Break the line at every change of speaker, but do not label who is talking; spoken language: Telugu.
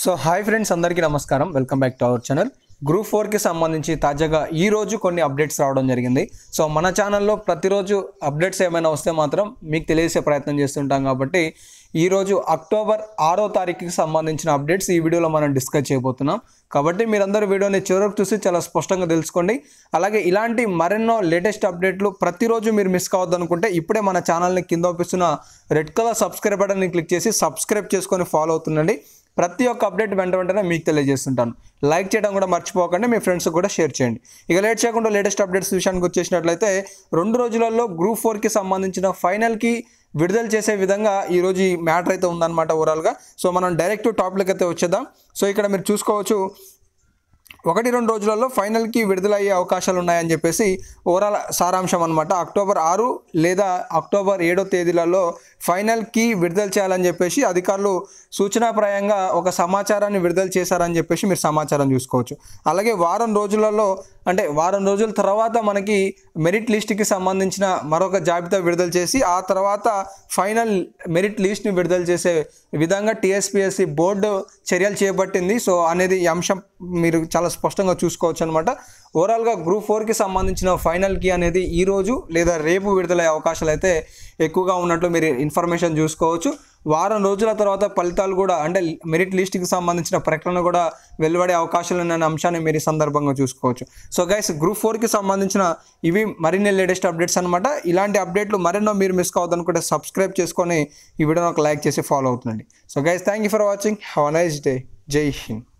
సో హాయ్ ఫ్రెండ్స్ అందరికీ నమస్కారం welcome back to our channel group ఫోర్కి సంబంధించి తాజాగా ఈరోజు కొన్ని అప్డేట్స్ రావడం జరిగింది సో మన ఛానల్లో ప్రతిరోజు అప్డేట్స్ ఏమైనా వస్తే మాత్రం మీకు తెలియజేసే ప్రయత్నం చేస్తుంటాం కాబట్టి ఈరోజు అక్టోబర్ ఆరో తారీఖుకి సంబంధించిన అప్డేట్స్ ఈ వీడియోలో మనం డిస్కస్ చేయబోతున్నాం కాబట్టి మీరందరూ వీడియోని చివరకు చూసి చాలా స్పష్టంగా తెలుసుకోండి అలాగే ఇలాంటి మరెన్నో లేటెస్ట్ అప్డేట్లు ప్రతిరోజు మీరు మిస్ కావద్దనుకుంటే ఇప్పుడే మన ఛానల్ని కింద ఒప్పిస్తున్న రెడ్ కలర్ సబ్స్క్రైబ్ బటన్ని క్లిక్ చేసి సబ్స్క్రైబ్ చేసుకొని ఫాలో అవుతుండండి ప్రతి ఒక్క అప్డేట్ వెంట వెంటనే మీకు తెలియజేస్తుంటాను లైక్ చేయడం కూడా మర్చిపోకండి మీ ఫ్రెండ్స్ కూడా షేర్ చేయండి ఇక లేట్ చేయకుండా లేటెస్ట్ అప్డేట్స్ విషయానికి వచ్చేసినట్లయితే రెండు రోజులలో గ్రూప్ ఫోర్కి సంబంధించిన ఫైనల్కి విడుదల చేసే విధంగా ఈరోజు ఈ మ్యాటర్ అయితే ఉందన్నమాట ఓవరాల్గా సో మనం డైరెక్ట్ టాపిక్ అయితే వచ్చేద్దాం సో ఇక్కడ మీరు చూసుకోవచ్చు ఒకటి రెండు రోజులలో ఫైనల్కి విడుదలయ్యే అవకాశాలు ఉన్నాయని చెప్పేసి ఓవరాల్ సారాంశం అనమాట అక్టోబర్ ఆరు లేదా అక్టోబర్ ఏడో తేదీలలో ఫైనల్కి విడుదల చేయాలని చెప్పేసి అధికారులు సూచనాప్రాయంగా ఒక సమాచారాన్ని విడుదల చేశారని చెప్పేసి మీరు సమాచారం చూసుకోవచ్చు అలాగే వారం రోజులలో అంటే వారం రోజుల తర్వాత మనకి మెరిట్ లిస్ట్కి సంబంధించిన మరొక జాబితా విడుదల చేసి ఆ తర్వాత ఫైనల్ మెరిట్ లిస్ట్ని విడుదల చేసే విధంగా టీఎస్పిఎస్సి బోర్డు చర్యలు చేపట్టింది సో అనేది ఈ అంశం మీరు చాలా స్పష్టంగా చూసుకోవచ్చు అనమాట ఓవరాల్గా గ్రూప్ ఫోర్కి సంబంధించిన ఫైనల్కి అనేది ఈరోజు లేదా రేపు విడుదలయ్యే అవకాశాలు అయితే ఎక్కువగా ఉన్నట్లు మీరు ఇన్ఫర్మేషన్ చూసుకోవచ్చు వారం రోజుల తర్వాత ఫలితాలు కూడా అంటే మెరిట్ లిస్ట్కి సంబంధించిన ప్రకటన కూడా వెలువడే అవకాశాలు ఉన్న అంశాన్ని మీరు సందర్భంగా చూసుకోవచ్చు సో గైస్ గ్రూప్ ఫోర్కి సంబంధించిన ఇవి మరిన్ని లేటెస్ట్ అప్డేట్స్ అనమాట ఇలాంటి అప్డేట్లు మరెన్నో మీరు మిస్ కావద్దనుకుంటే సబ్స్క్రైబ్ చేసుకొని ఈ వీడియోని ఒక లైక్ చేసి ఫాలో అవుతుందండి so guys thank you for watching have nice day జై హింద్